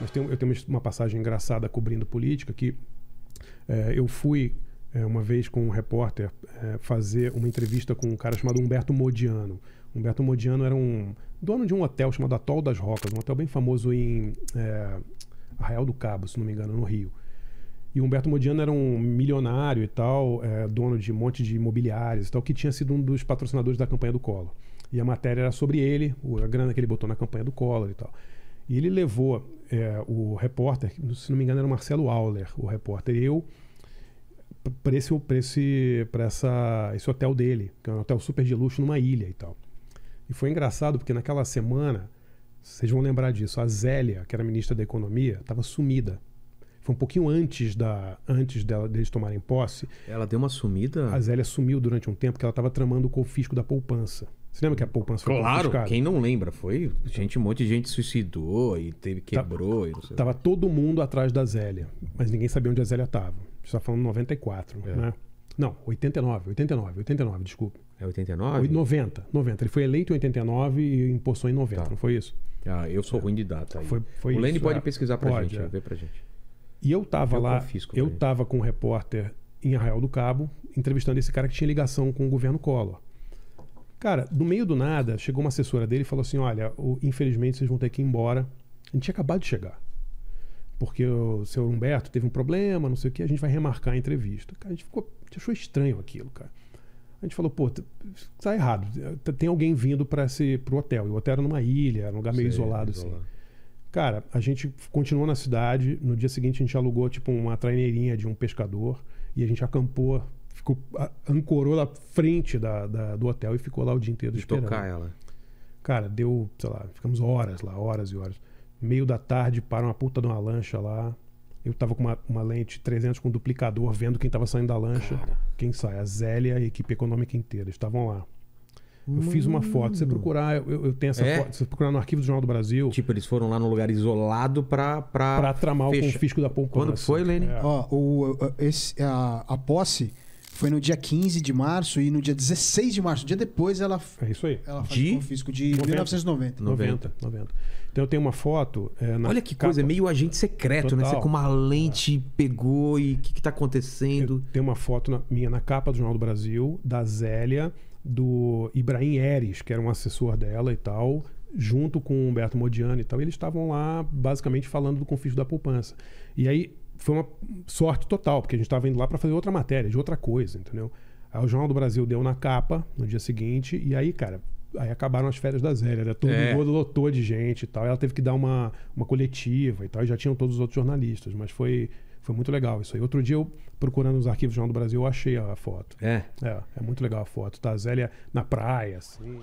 Mas tem, eu tenho uma passagem engraçada cobrindo política que é, eu fui é, uma vez com um repórter é, fazer uma entrevista com um cara chamado Humberto Modiano. Humberto Modiano era um dono de um hotel chamado Atol das Rocas, um hotel bem famoso em é, Arraial do Cabo, se não me engano, no Rio. E Humberto Modiano era um milionário e tal, é, dono de um monte de imobiliários e tal, que tinha sido um dos patrocinadores da campanha do Collor. E a matéria era sobre ele, a grana que ele botou na campanha do Collor e tal. E ele levou é, o repórter, se não me engano era o Marcelo Auler, o repórter, e eu para esse, esse, essa, esse hotel dele, que é um hotel super de luxo numa ilha e tal. E foi engraçado porque naquela semana, vocês vão lembrar disso, a Zélia, que era ministra da Economia, estava sumida. Foi um pouquinho antes da antes dela, deles tomarem posse. Ela deu uma sumida? A Zélia sumiu durante um tempo que ela estava tramando o confisco da poupança. Você lembra que a poupança claro, confiscada? quem não lembra, foi gente, um monte de gente suicidou e teve tá, quebrou tá, e não sei. Tava todo mundo atrás da Zélia, mas ninguém sabia onde a Zélia estava. Você está falando 94, é. né? Não, 89, 89, 89, desculpa. É 89? 90, 90. Ele foi eleito em 89 e empossou em 90, tá. não foi isso? Ah, eu sou é. ruim de data. Aí. Foi, foi o Lene pode é. pesquisar pra pode, gente, é. ver pra gente. E eu tava lá, confisco, eu tava com um repórter em Arraial do Cabo, entrevistando esse cara que tinha ligação com o governo Collor. Cara, no meio do nada, chegou uma assessora dele e falou assim: Olha, infelizmente vocês vão ter que ir embora. A gente tinha acabado de chegar. Porque o seu Humberto teve um problema, não sei o que, a gente vai remarcar a entrevista. Cara, a gente, ficou, a gente achou estranho aquilo, cara. A gente falou, pô, tá errado. Tem alguém vindo para o hotel. E o hotel era numa ilha, era um lugar meio Sei, isolado, isolado, assim. Cara, a gente continuou na cidade. No dia seguinte, a gente alugou tipo uma traineirinha de um pescador e a gente acampou, ficou, ancorou na frente da, da do hotel e ficou lá o dia inteiro de esperando. tocar ela. Cara, deu, sei lá, ficamos horas lá, horas e horas. Meio da tarde, para uma puta de uma lancha lá. Eu tava com uma, uma lente 300 com duplicador, vendo quem tava saindo da lancha. Cara. Quem sai? A Zélia e a equipe econômica inteira. Estavam lá. Eu fiz uma foto. Você hum. procurar, eu, eu tenho essa é? foto. Você procurar no arquivo do Jornal do Brasil. Tipo, eles foram lá num lugar isolado para para tramar fecha. o confisco da poupança. Quando foi, Lene? É. Ó, o, esse, a, a posse foi no dia 15 de março e no dia 16 de março, dia depois, ela. É isso aí. Ela faz o confisco de 90, 1990. 90, 90. Então eu tenho uma foto. É, Olha que é capa. coisa, meio agente secreto, Total. né? Você a lente é. pegou e o que, está acontecendo? tem uma foto na, minha na capa do Jornal do Brasil, da Zélia, do Ibrahim Eres, que era um assessor dela e tal, junto com o Humberto Modiano e tal. E eles estavam lá basicamente falando do confisco da poupança. E aí foi uma sorte total, porque a gente estava indo lá para fazer outra matéria, de outra coisa, entendeu? Aí o Jornal do Brasil deu na capa no dia seguinte, e aí, cara, aí acabaram as férias da Zélia, né? todo é. mundo lotou de gente e tal. Ela teve que dar uma, uma coletiva e tal, e já tinham todos os outros jornalistas, mas foi, foi muito legal isso aí. Outro dia eu, procurando nos arquivos do Jornal do Brasil, eu achei a foto. É? É, é muito legal a foto. Tá a Zélia na praia, assim.